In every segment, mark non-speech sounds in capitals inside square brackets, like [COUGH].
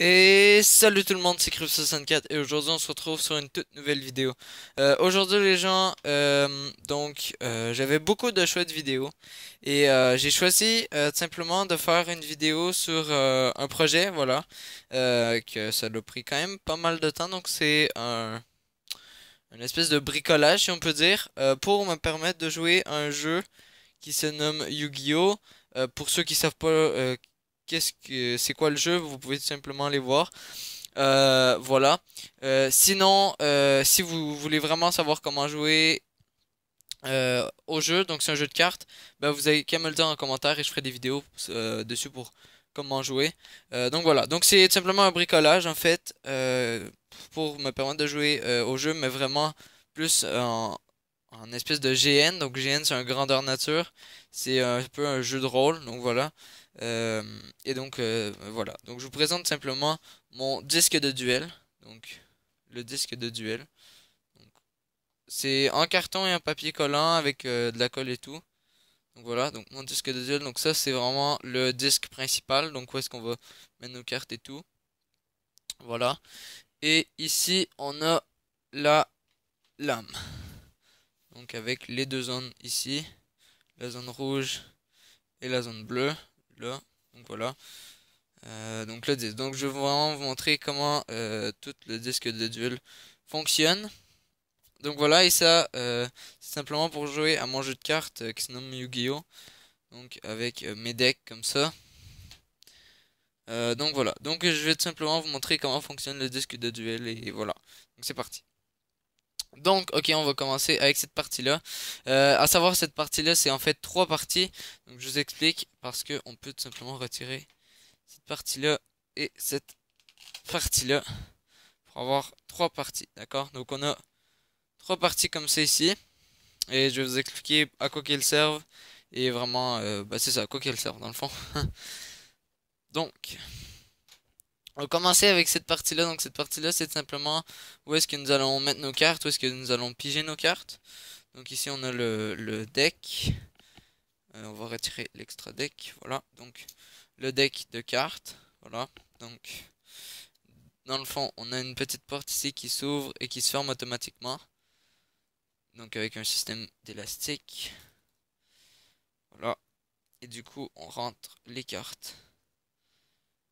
Et salut tout le monde, c'est Crypto64 et aujourd'hui on se retrouve sur une toute nouvelle vidéo. Euh, aujourd'hui les gens, euh, donc euh, j'avais beaucoup de chouettes vidéos et j'ai choisi simplement de faire une vidéo sur un projet, voilà, que ça a pris quand même pas mal de temps, donc c'est un, une espèce de bricolage si on peut dire, pour me permettre de jouer à un jeu qui se nomme Yu-Gi-Oh! pour ceux qui savent pas qu'est-ce que c'est quoi le jeu, vous pouvez tout simplement les voir. Euh, voilà. Euh, sinon, euh, si vous voulez vraiment savoir comment jouer au jeu, donc c'est un jeu de cartes, ben vous avez qu'à me le dire en commentaire et je ferai des vidéos dessus pour comment jouer. donc voilà, donc c'est tout simplement un bricolage en fait pour me permettre de jouer au jeu, mais vraiment plus en, en espèce de GN. Donc GN c'est un grandeur nature, c'est un peu un jeu de rôle, donc voilà. Euh, et donc euh, voilà, donc je vous présente simplement mon disque de duel, donc le disque de duel. C'est en carton et en papier collant avec euh, de la colle et tout. Donc voilà, donc mon disque de duel, donc ça c'est vraiment le disque principal, donc où est-ce qu'on va mettre nos cartes et tout. Voilà. Et ici on a la lame. Donc avec les deux zones ici, la zone rouge et la zone bleue. Donc voilà. Euh, donc le Donc je vais vraiment vous montrer comment euh, tout le disque de duel fonctionne. Donc voilà, et ça, euh, c'est simplement pour jouer à mon jeu de cartes qui se nomme Yu-Gi-Oh! Donc avec mes decks comme ça. donc voilà, donc je vais tout simplement vous montrer comment fonctionne le disque de duel et voilà. Donc c'est parti. Donc, ok, on va commencer avec cette partie-là. Euh, à savoir, cette partie-là, c'est en fait trois parties. Donc, je vous explique parce que on peut tout simplement retirer cette partie-là et cette partie-là pour avoir trois parties, d'accord Donc, on a trois parties comme ça ici. Et je vais vous expliquer à quoi qu'elles servent. Et vraiment, euh, bah, c'est ça, à quoi qu'elles servent, dans le fond. [LAUGHS] Donc... On va commencer avec cette partie-là. Donc cette partie-là, c'est simplement où est-ce que nous allons mettre nos cartes, où est-ce que nous allons piger nos cartes. Donc ici, on a le, deck. Euh, on va retirer l'extra deck. Voilà, donc le deck de cartes. Voilà, donc dans le fond, on a une petite porte ici qui s'ouvre et qui se ferme automatiquement. Donc avec un système d'élastique. Voilà. Et du coup, on rentre les cartes.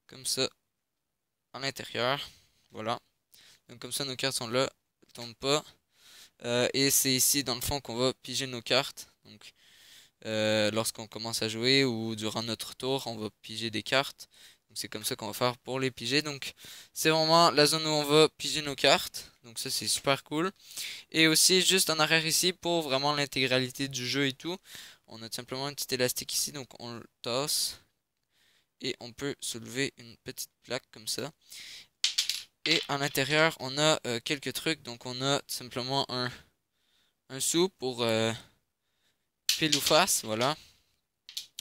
Comme ça, l'intérieur. Voilà. Donc comme ça, nos cartes sont là, pas. Euh, et c'est ici, dans le fond, qu'on va piger nos cartes. Donc, euh, lorsqu'on commence à jouer ou durant notre tour, on va piger des cartes. Donc C'est comme ça qu'on va faire pour les piger. Donc, c'est vraiment la zone où on va piger nos cartes. Donc, ça, c'est super cool. Et aussi, juste en arrière ici, pour vraiment l'intégralité du jeu et tout, on a simplement un petit élastique ici. Donc, on le tosse et on peut soulever une petite plaque comme ça. Et à l'intérieur, on a euh, quelques trucs. Donc, on a simplement un, un sou pour euh, pile ou face. Voilà.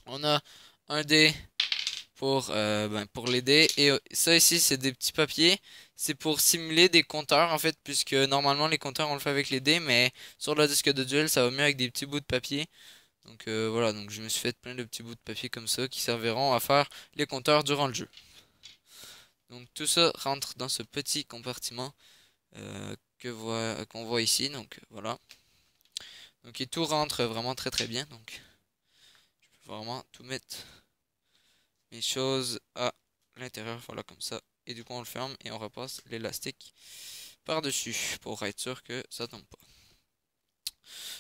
On a un dé pour, euh, ben, pour les dés. Et euh, ça ici, c'est des petits papiers. C'est pour simuler des compteurs, en fait, puisque normalement, les compteurs, on le fait avec les dés. Mais sur le disque de duel, ça va mieux avec des petits bouts de papier. Donc euh, voilà, donc je me suis fait plein de petits bouts de papier comme ça qui serviront à faire les compteurs durant le jeu. Donc tout ça rentre dans ce petit compartiment euh, qu'on voit, ici. Donc voilà. Donc tout rentre vraiment très très bien. Donc je peux vraiment tout mettre mes choses à l'intérieur. Voilà comme ça. Et du coup on le ferme et on repasse l'élastique par-dessus pour être sûr que ça tombe pas.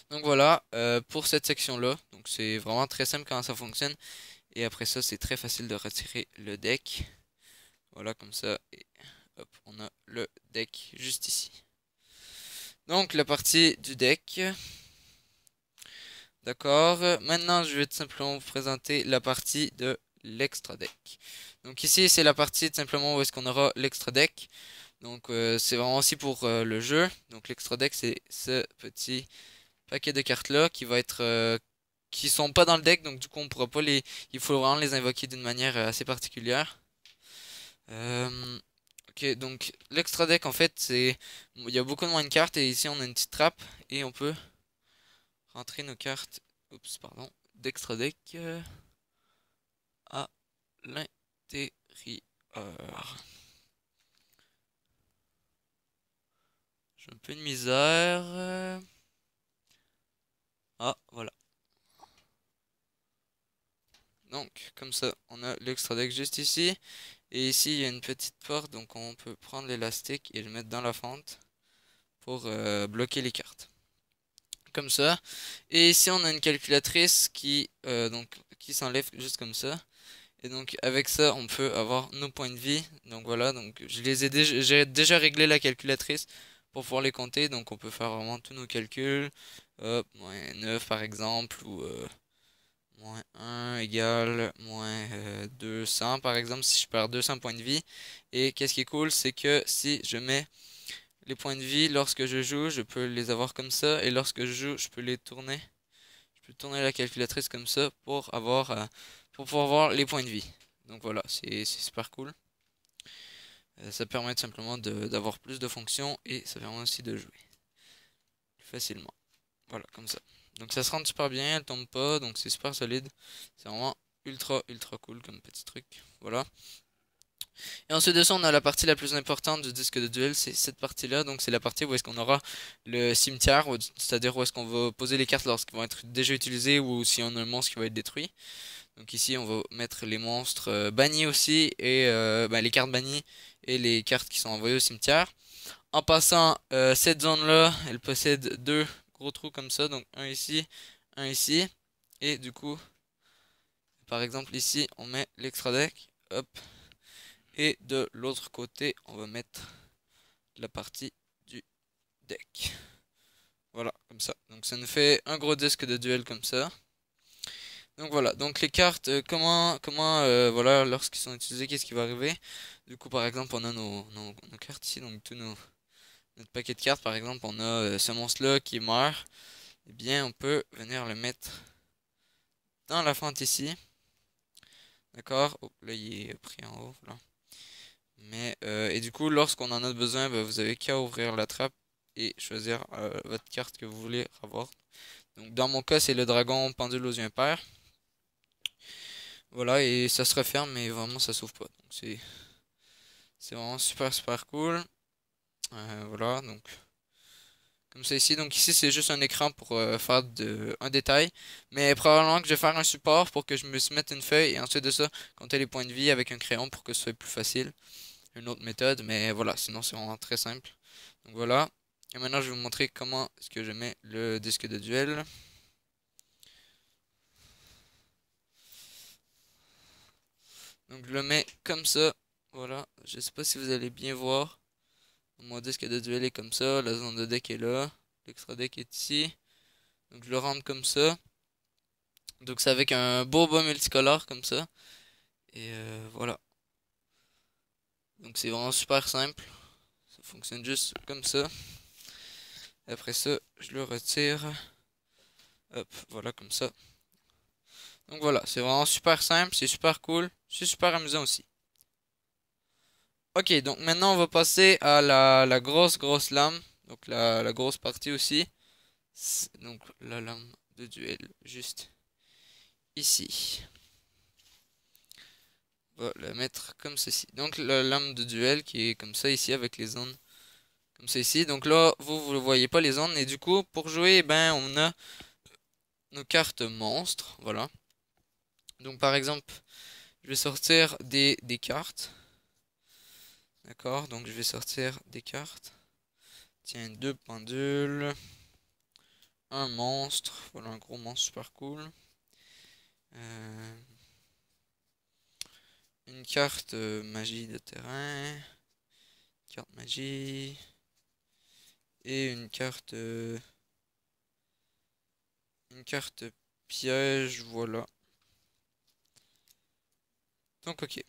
Donc voilà, euh, pour cette section-là, donc c'est vraiment très simple comment ça fonctionne. Et après ça, c'est très facile de retirer le deck. Voilà, comme ça, et hop, on a le deck juste ici. Donc la partie du deck. D'accord, maintenant je vais tout simplement vous présenter la partie de l'extra deck. Donc ici, c'est la partie tout simplement où est-ce qu'on aura l'extra deck. Donc euh, c'est vraiment aussi pour euh, le jeu. Donc l'extra deck, c'est ce petit paquet de cartes là qui va être euh, qui sont pas dans le deck donc du coup on pourra pas les il faut vraiment les invoquer d'une manière euh, assez particulière euh, ok donc l'extra deck en fait c'est il y a beaucoup moins de cartes et ici on a une petite trappe et on peut rentrer nos cartes oups pardon d'extra deck à l'intérieur j'ai un peu de misère ah, voilà. Donc, comme ça, on a l'extra deck juste ici. Et ici, il y a une petite porte, donc on peut prendre l'élastique et le mettre dans la fente pour euh, bloquer les cartes. Comme ça. Et ici, on a une calculatrice qui, euh, qui s'enlève juste comme ça. Et donc, avec ça, on peut avoir nos points de vie. Donc voilà, donc je les ai déjà, j'ai déjà réglé la calculatrice pour pouvoir les compter. Donc on peut faire vraiment tous nos calculs, hop, moins 9 par exemple, ou euh, moins 1 égale moins 200 euh, par exemple, si je perds 200 points de vie. Et qu'est-ce qui est cool, c'est que si je mets les points de vie, lorsque je joue, je peux les avoir comme ça, et lorsque je joue, je peux les tourner. Je peux tourner la calculatrice comme ça pour, avoir, euh, pour pouvoir voir les points de vie. Donc voilà, c'est super cool. Ça permet tout simplement d'avoir plus de fonctions et ça permet aussi de jouer facilement. Voilà, comme ça. Donc ça se rend super bien, elle tombe pas, donc c'est super solide. C'est vraiment ultra, ultra cool comme petit truc. Voilà. Et ensuite de on a la partie la plus importante du disque de duel, c'est cette partie-là. Donc c'est la partie où est-ce qu'on aura le cimetière, c'est-à-dire où est-ce qu'on va poser les cartes lorsqu'elles vont être déjà utilisées ou si on a un monstre qui va être détruit. Donc ici, on va mettre les monstres euh, bannis aussi, et euh, ben, les cartes bannies et les cartes qui sont envoyées au cimetière. En passant, euh, cette zone-là, elle possède deux gros trous comme ça. Donc un ici, un ici. Et du coup, par exemple ici, on met l'extra deck. Hop. Et de l'autre côté, on va mettre la partie du deck. Voilà, comme ça. Donc ça nous fait un gros disque de duel comme ça. Donc voilà, donc les cartes, euh, comment, comment euh, voilà, lorsqu'ils sont utilisés, qu'est-ce qui va arriver Du coup, par exemple, on a nos, nos cartes ici, donc tous nos, notre paquet de cartes, par exemple, on a euh, ce monstre-là qui meurt, eh bien, on peut venir le mettre dans la fente ici. D'accord oh, Là, il est pris en haut. Là. Mais, euh, et du coup, lorsqu'on en a besoin, ben, vous avez qu'à ouvrir la trappe et choisir euh, votre carte que vous voulez avoir. Donc, dans mon cas, c'est le dragon pendule aux yeux impairs. Voilà, et ça se referme, mais vraiment, ça s'ouvre pas. Donc, c'est... C'est vraiment super super cool. Euh, voilà, donc comme ça ici. Donc ici, c'est juste un écran pour euh, faire de, un détail. Mais probablement que je vais faire un support pour que je me mette une feuille et ensuite de ça, compter les points de vie avec un crayon pour que ce soit plus facile. Une autre méthode, mais voilà, sinon c'est vraiment très simple. Donc voilà. Et maintenant, je vais vous montrer comment est-ce que je mets le disque de duel. Donc je le mets comme ça. Voilà, je sais pas si vous allez bien voir. Mon disque de duel est comme ça, la zone de deck est là, l'extra deck est ici. Donc je le rentre comme ça. Donc c'est avec un beau beau multicolore comme ça. Et euh, voilà. Donc c'est vraiment super simple. Ça fonctionne juste comme ça. Après ça, je le retire. Hop, voilà comme ça. Donc voilà, c'est vraiment super simple, c'est super cool, c'est super amusant aussi. Ok, donc maintenant on va passer à la, la grosse grosse lame. Donc la, la grosse partie aussi. Donc la lame de duel, juste ici. On va la mettre comme ceci. Donc la lame de duel qui est comme ça ici avec les ondes. Comme ça ici. Donc là, vous, ne voyez pas les ondes. Et du coup, pour jouer, eh ben, on a nos cartes monstres. Voilà. Donc par exemple, je vais sortir des cartes. D'accord, donc je vais sortir des cartes. Tiens, deux pendules. Un monstre. Voilà un gros monstre super cool. Euh, une carte euh, magie de terrain. Une carte magie. Et une carte... Euh, une carte piège, voilà. Donc ok.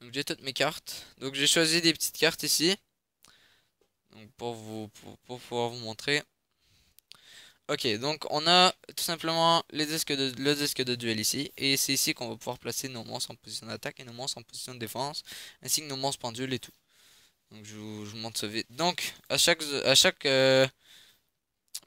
Donc j'ai toutes mes cartes. Donc j'ai choisi des petites cartes ici. Donc pour, vous, pour, pouvoir vous montrer. Ok, donc on a tout simplement les de, le disque de duel ici. Et c'est ici qu'on va pouvoir placer nos monstres en position d'attaque et nos monstres en position de défense. Ainsi que nos monstres pendules et tout. Donc je vous, montre ça vite. Donc à chaque, à chaque euh,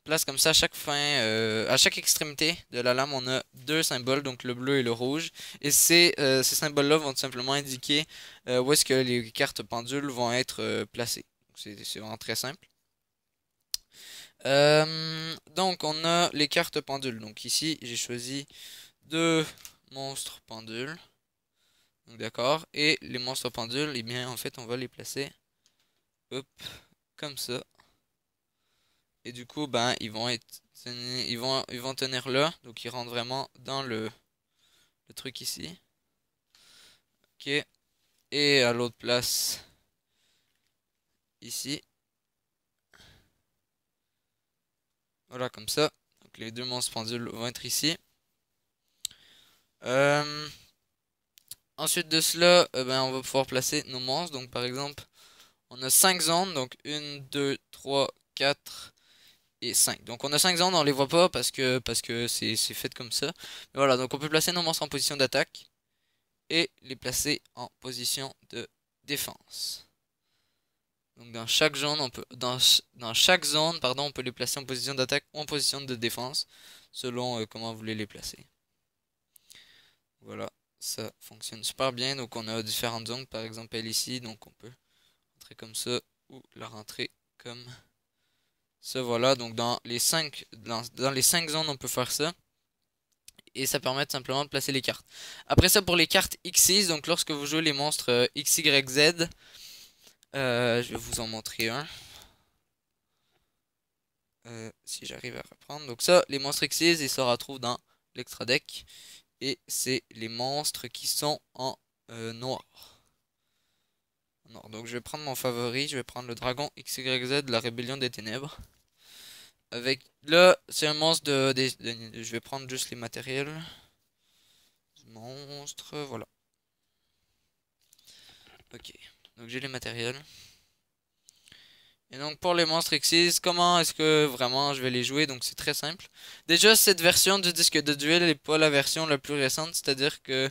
place comme ça à chaque fin, euh, à chaque extrémité de la lame, on a deux symboles, donc le bleu et le rouge. Et ces, euh, ces symboles-là vont simplement indiquer euh, où est-ce que les cartes pendules vont être placées. C'est vraiment très simple. donc on a les cartes pendules. Donc ici j'ai choisi deux monstres pendules. D'accord. Et les monstres pendules, et eh bien en fait on va les placer hop, comme ça. Et du coup, ben, ils vont, être, ils vont, ils vont tenir là. Donc, ils rentrent vraiment dans le, truc ici. Ok. Et à l'autre place, ici. Voilà, comme ça. Donc, les deux monstres pendules vont être ici. Euh, ensuite de cela, euh, ben, on va pouvoir placer nos monstres. Donc, par exemple, on a 5 zones. Donc, 1, 2, 3, 4, et Donc on a 5 zones, on les voit pas parce que parce que c'est fait comme ça. voilà, donc on peut placer nos monstres en position d'attaque et les placer en position de défense. Donc dans chaque zone, on peut dans, chaque zone, pardon, on peut les placer en position d'attaque ou en position de défense selon euh, comment vous voulez les placer. Voilà, ça fonctionne super bien. Donc on a différentes zones, par exemple elle ici, donc on peut rentrer comme ça ou la rentrer comme ça voilà, donc dans les 5 dans, les cinq zones on peut faire ça. Et ça permet simplement de placer les cartes. Après ça pour les cartes X6, donc lorsque vous jouez les monstres euh, X, Y, Z, euh, je vais vous en montrer un. Euh, si j'arrive à reprendre. Donc ça, les monstres X6, ils se retrouvent dans l'extra deck. Et c'est les monstres qui sont en noir. Donc je vais prendre mon favori, je vais prendre le dragon XYZ de la rébellion des ténèbres. Avec le... c'est un monstre de, Je vais prendre juste les matériels. Monstre, voilà. Ok, donc j'ai les matériels. Et donc pour les monstres Xyz, comment est-ce que vraiment je vais les jouer Donc c'est très simple. Déjà, cette version du disque de duel n'est pas la version la plus récente, c'est-à-dire que...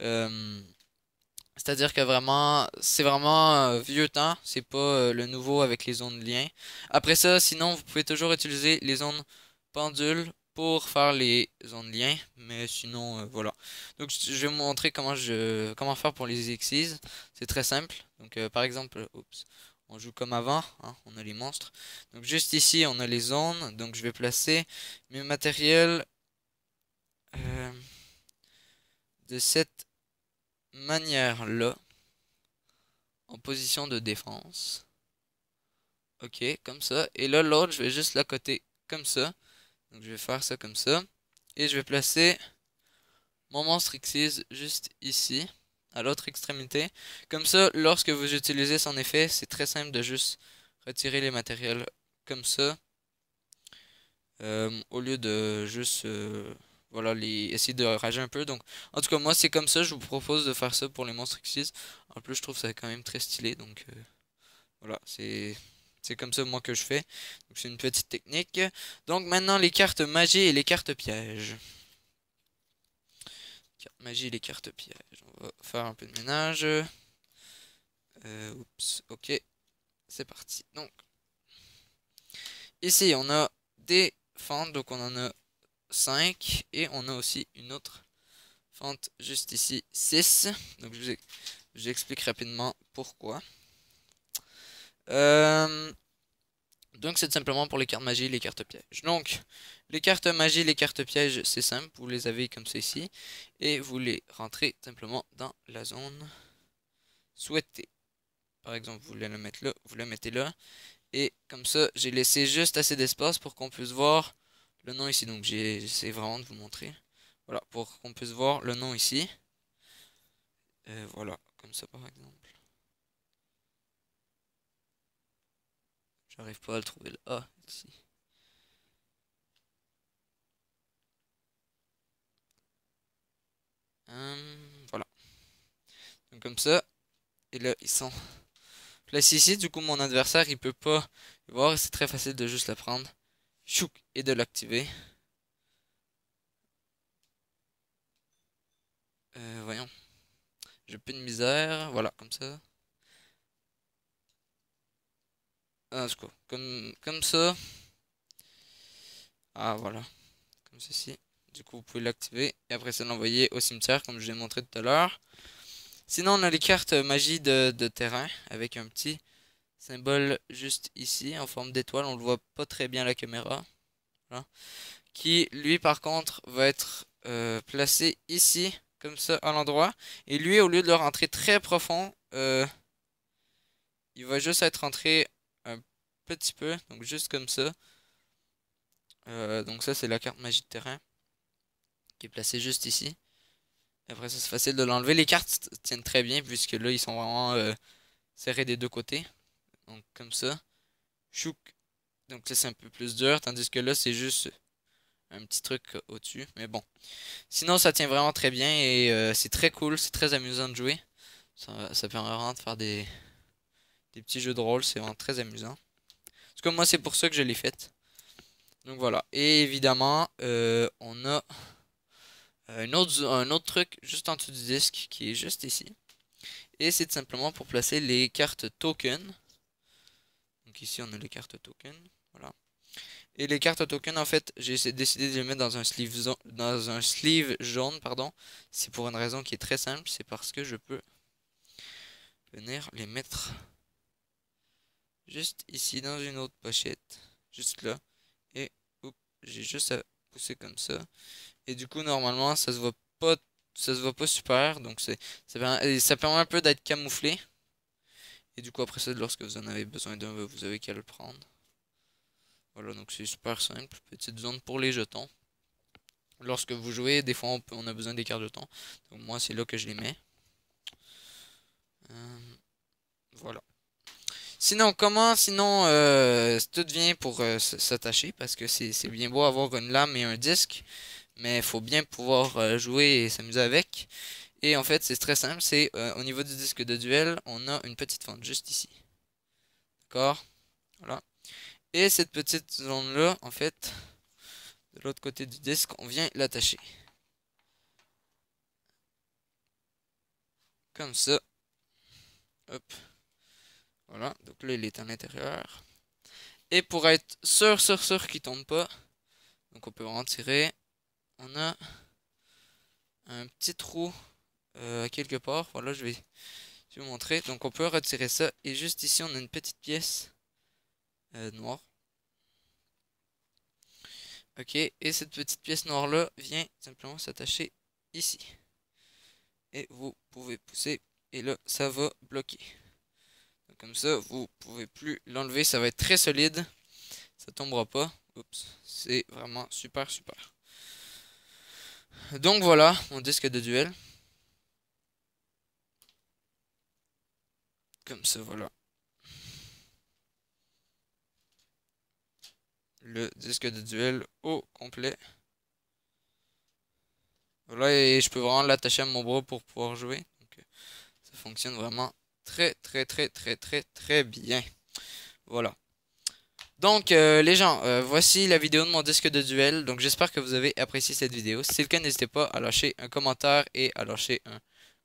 Euh, c'est-à-dire que vraiment, c'est vraiment euh, vieux temps, c'est pas euh, le nouveau avec les ondes de lien. Après ça, sinon, vous pouvez toujours utiliser les zones pendules pour faire les zones de lien, mais sinon, euh, voilà. Donc, je vais vous montrer comment, je, comment faire pour les Xyz, C'est très simple. Donc, par exemple, on joue comme avant, hein, on a les monstres. Donc, juste ici, on a les zones. Donc, je vais placer mes matériels de cette manière là en position de défense. Ok, comme ça. Et là, l'autre, je vais juste la coter comme ça. Donc, je vais faire ça comme ça. Et je vais placer mon monstre Xyz juste ici, à l'autre extrémité. Comme ça, lorsque vous utilisez son effet, c'est très simple de juste retirer les matériels comme ça. Euh, au lieu de juste... Euh, voilà, les, essayer de rager un peu. Donc, en tout cas, moi, c'est comme ça. Je vous propose de faire ça pour les monstres x En plus, je trouve ça quand même très stylé. Donc, euh, voilà, c'est... C'est comme ça, moi, que je fais. c'est une petite technique. Donc, maintenant, les cartes magie et les cartes pièges. Cartes magie et les cartes pièges. On va faire un peu de ménage. Euh, oups, ok. C'est parti. Donc, ici, on a des fentes. Donc, on en a 5. Et on a aussi une autre fente juste ici, 6. Donc j'explique rapidement pourquoi. Euh, donc c'est simplement pour les cartes magie et les cartes pièges. Donc les cartes magie, les cartes pièges, c'est simple. Vous les avez comme ça ici, Et vous les rentrez simplement dans la zone souhaitée. Par exemple, vous voulez le mettre là, vous la mettez là. Et comme ça, j'ai laissé juste assez d'espace pour qu'on puisse voir le nom ici. Donc j'essaie vraiment de vous montrer. Voilà, pour qu'on puisse voir le nom ici. Euh, voilà, comme ça par exemple. J'arrive pas à le trouver le A ah, ici. Hum, voilà. Donc comme ça. Et là, ils sont placés ici. Du coup, mon adversaire, il peut pas voir. C'est très facile de juste la prendre chouk, et de l'activer. Euh, voyons. J'ai plus de misère. Voilà, comme ça. Ah, comme, comme ça. Ah, voilà. Comme ceci. Du coup, vous pouvez l'activer et après ça l'envoyer au cimetière, comme je l'ai montré tout à l'heure. Sinon, on a les cartes magie de terrain avec un petit symbole juste ici en forme d'étoile, on le voit pas très bien la caméra. Hein, qui lui par contre va être euh, placé ici, comme ça, à l'endroit. Et lui, au lieu de le rentrer très profond, euh, il va juste être rentré un petit peu, donc juste comme ça. Euh, donc ça c'est la carte magie de terrain qui est placée juste ici. Après ça c'est facile de l'enlever. Les cartes tiennent très bien puisque là ils sont vraiment serrés des deux côtés. Donc comme ça. Chouk. Donc là c'est un peu plus dur. Tandis que là c'est juste un petit truc au-dessus. Mais bon. Sinon ça tient vraiment très bien et euh, c'est très cool. C'est très amusant de jouer. Ça, ça permet vraiment de faire des, des petits jeux de rôle. C'est vraiment très amusant. Parce que moi c'est pour ça que je l'ai faite. Donc voilà. Et évidemment euh, on a euh, un autre, un autre truc juste en dessous du disque qui est juste ici. Et c'est tout simplement pour placer les cartes token. Donc ici, on a les cartes token. Voilà. Et les cartes token, en fait, j'ai décidé de les mettre dans un sleeve, dans un sleeve jaune. pardon. C'est pour une raison qui est très simple. C'est parce que je peux venir les mettre juste ici dans une autre pochette. Juste là. Et j'ai juste à pousser comme ça. Et du coup, normalement, ça se voit pas, ça se voit pas super. Donc, c'est ça permet un peu d'être camouflé. Et du coup, après ça, lorsque vous en avez besoin d'un, vous avez qu'à le prendre. Voilà, donc c'est super simple. Petite zone pour les jetons. Lorsque vous jouez, des fois, on, a besoin des cartes jetons. Donc moi, c'est là que je les mets. Euh, voilà. Sinon, comment, sinon, euh, tout vient pour euh, s'attacher, parce que c'est bien beau avoir une lame et un disque, mais il faut bien pouvoir jouer et s'amuser avec. Et en fait, c'est très simple, c'est euh, au niveau du disque de duel, on a une petite fente juste ici. D'accord Voilà. Et cette petite zone-là, en fait, de l'autre côté du disque, on vient l'attacher. Comme ça. Hop. Voilà, donc là, il est à l'intérieur. Et pour être sûr, sûr, sûr qu'il tombe pas, donc on peut en tirer, on a un petit trou euh, à quelque part. Voilà, je vais, vous montrer. Donc on peut retirer ça. Et juste ici, on a une petite pièce euh, noire. Ok, et cette petite pièce noire-là vient simplement s'attacher ici. Et vous pouvez pousser, et là, ça va bloquer. comme ça, vous pouvez plus l'enlever, ça va être très solide. Ça tombera pas. Oups, c'est vraiment super, super. Donc voilà, mon disque de duel. Comme ça, voilà. Le disque de duel au complet. Voilà, et je peux vraiment l'attacher à mon bras pour pouvoir jouer. Donc, euh, ça fonctionne vraiment très, très, très, très, très, très bien. Voilà. Donc, euh, les gens, euh, voici la vidéo de mon disque de duel. Donc, j'espère que vous avez apprécié cette vidéo. Si c'est le cas, n'hésitez pas à lâcher un commentaire et à lâcher un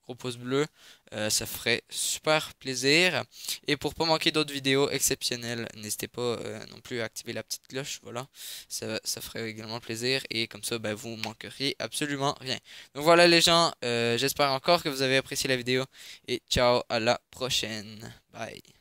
propose bleu, euh, ça ferait super plaisir. Et pour pas manquer d'autres vidéos exceptionnelles, n'hésitez pas euh, non plus à activer la petite cloche, voilà, ça, ça ferait également plaisir et comme ça, ben, vous manqueriez absolument rien. Donc voilà les gens, euh, j'espère encore que vous avez apprécié la vidéo et ciao à la prochaine, bye.